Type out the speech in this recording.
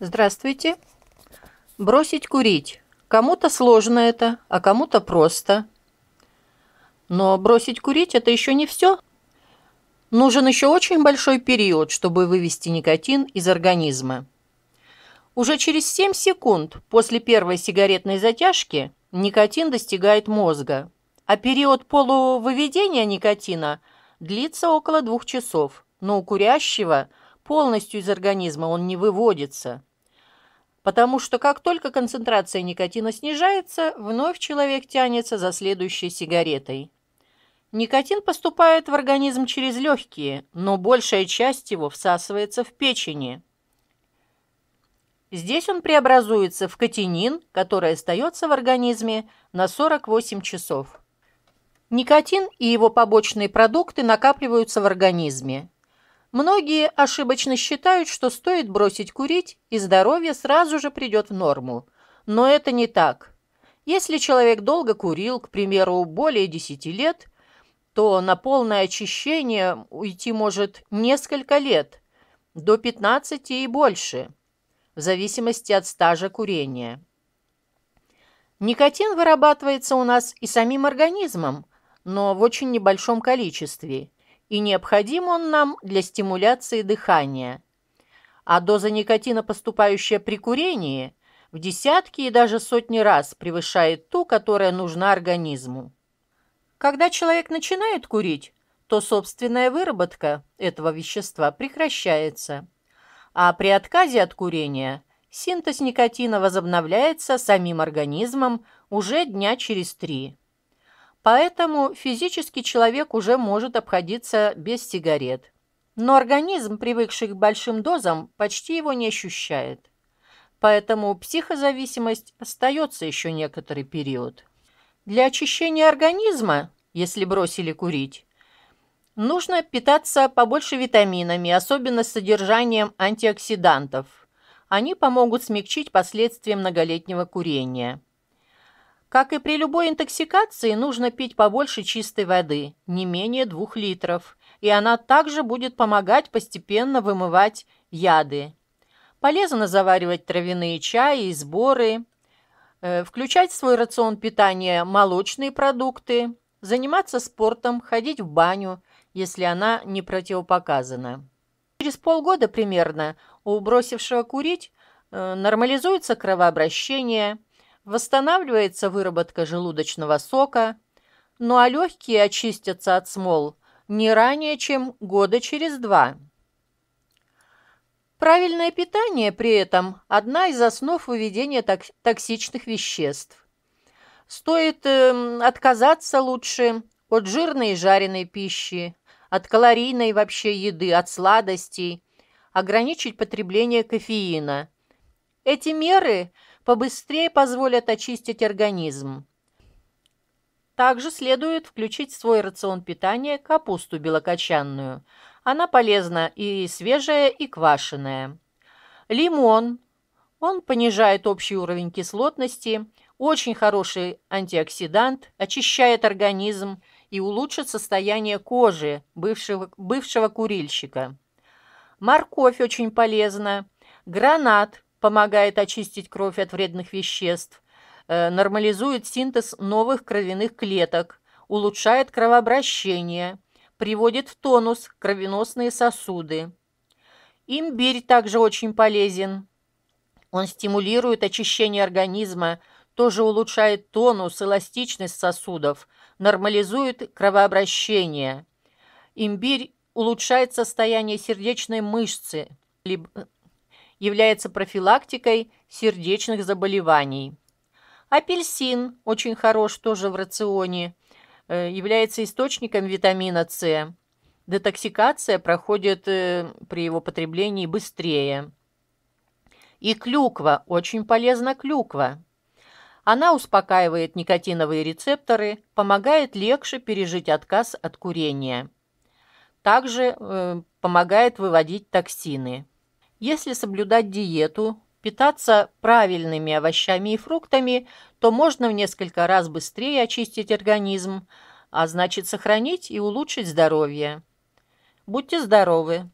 Здравствуйте. Бросить курить. Кому-то сложно это, а кому-то просто. Но бросить курить – это еще не все. Нужен еще очень большой период, чтобы вывести никотин из организма. Уже через 7 секунд после первой сигаретной затяжки никотин достигает мозга, а период полувыведения никотина длится около двух часов, но у курящего – Полностью из организма он не выводится. Потому что как только концентрация никотина снижается, вновь человек тянется за следующей сигаретой. Никотин поступает в организм через легкие, но большая часть его всасывается в печени. Здесь он преобразуется в катинин, который остается в организме на 48 часов. Никотин и его побочные продукты накапливаются в организме. Многие ошибочно считают, что стоит бросить курить, и здоровье сразу же придет в норму. Но это не так. Если человек долго курил, к примеру, более 10 лет, то на полное очищение уйти может несколько лет, до 15 и больше, в зависимости от стажа курения. Никотин вырабатывается у нас и самим организмом, но в очень небольшом количестве – и необходим он нам для стимуляции дыхания. А доза никотина, поступающая при курении, в десятки и даже сотни раз превышает ту, которая нужна организму. Когда человек начинает курить, то собственная выработка этого вещества прекращается. А при отказе от курения синтез никотина возобновляется самим организмом уже дня через три. Поэтому физически человек уже может обходиться без сигарет. Но организм, привыкший к большим дозам, почти его не ощущает. Поэтому психозависимость остается еще некоторый период. Для очищения организма, если бросили курить, нужно питаться побольше витаминами, особенно с содержанием антиоксидантов. Они помогут смягчить последствия многолетнего курения. Как и при любой интоксикации, нужно пить побольше чистой воды, не менее двух литров, и она также будет помогать постепенно вымывать яды. Полезно заваривать травяные чаи и сборы, э, включать в свой рацион питания молочные продукты, заниматься спортом, ходить в баню, если она не противопоказана. Через полгода примерно у бросившего курить э, нормализуется кровообращение – Восстанавливается выработка желудочного сока, ну а легкие очистятся от смол не ранее, чем года через два. Правильное питание при этом – одна из основ выведения токсичных веществ. Стоит э, отказаться лучше от жирной и жареной пищи, от калорийной вообще еды, от сладостей, ограничить потребление кофеина. Эти меры – побыстрее позволят очистить организм. Также следует включить в свой рацион питания капусту белокочанную. Она полезна и свежая, и квашеная. Лимон. Он понижает общий уровень кислотности, очень хороший антиоксидант, очищает организм и улучшит состояние кожи бывшего, бывшего курильщика. Морковь очень полезна. Гранат помогает очистить кровь от вредных веществ, э, нормализует синтез новых кровяных клеток, улучшает кровообращение, приводит в тонус кровеносные сосуды. Имбирь также очень полезен. Он стимулирует очищение организма, тоже улучшает тонус, эластичность сосудов, нормализует кровообращение. Имбирь улучшает состояние сердечной мышцы, является профилактикой сердечных заболеваний. Апельсин очень хорош тоже в рационе, э, является источником витамина С. Детоксикация проходит э, при его потреблении быстрее. И клюква, очень полезна клюква. Она успокаивает никотиновые рецепторы, помогает легче пережить отказ от курения. Также э, помогает выводить токсины. Если соблюдать диету, питаться правильными овощами и фруктами, то можно в несколько раз быстрее очистить организм, а значит сохранить и улучшить здоровье. Будьте здоровы!